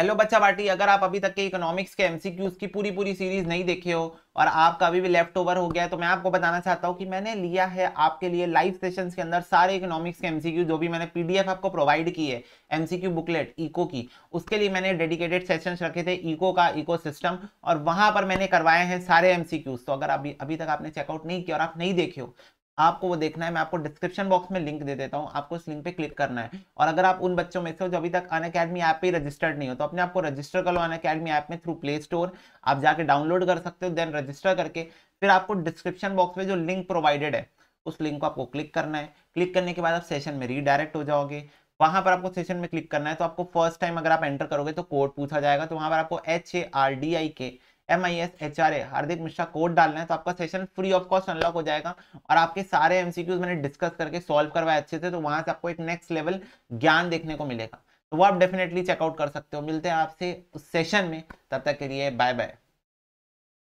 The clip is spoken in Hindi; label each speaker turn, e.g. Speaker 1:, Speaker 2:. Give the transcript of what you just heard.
Speaker 1: हेलो बच्चा बाटी अगर आप अभी तक के इकोनॉमिक्स के एमसीक्यूज की पूरी पूरी सीरीज नहीं देखे हो और आपका अभी भी लेफ्ट ओवर हो गया है तो मैं आपको बताना चाहता हूँ कि मैंने लिया है आपके लिए लाइव सेशन के अंदर सारे इकोनॉमिक्स के एमसीक्यू जो भी मैंने पीडीएफ आपको प्रोवाइड की है एमसीक्यू बुकलेट इको की उसके लिए मैंने डेडिकेटेड सेशन रखे थे इको का इको सिस्टम और वहां पर मैंने करवाए हैं सारे एमसीक्यूज तो अगर अभी अभी तक आपने चेकआउट नहीं किया और आप नहीं देखे हो आपको वो देखना है मैं आपको डिस्क्रिप्शन बॉक्स में लिंक दे देता हूँ आपको उस लिंक पे क्लिक करना है और अगर आप उन बच्चों में से हो जो अभी तक अन अकेडमी ऐप पे रजिस्टर्ड नहीं हो तो अपने आपको रजिस्टर कर लो अन अकेडमी ऐप में थ्रू प्ले स्टोर आप जाके डाउनलोड कर सकते हो देन रजिस्टर करके फिर आपको डिस्क्रिप्शन बॉक्स में जो लिंक प्रोवाइडेड है उस लिंक को आपको क्लिक करना है क्लिक करने के बाद आप सेशन में रीडायरेक्ट हो जाओगे वहां पर आपको सेशन में क्लिक करना है तो आपको फर्स्ट टाइम अगर आप एंटर करोगे तो कोड पूछा जाएगा तो वहां पर आपको H A R D I K M I S H R A Hardik Mishra code डालना है तो आपका session free of cost unlock हो जाएगा और आपके सारे एमसीक्यूज मैंने डिस्कस करके सॉल्व करवाया अच्छे से तो वहां से आपको एक नेक्स्ट लेवल ज्ञान देखने को मिलेगा तो वो आप डेफिनेटली चेकआउट कर सकते हो मिलते हैं आपसे उस सेशन में तब तक के लिए बाय बाय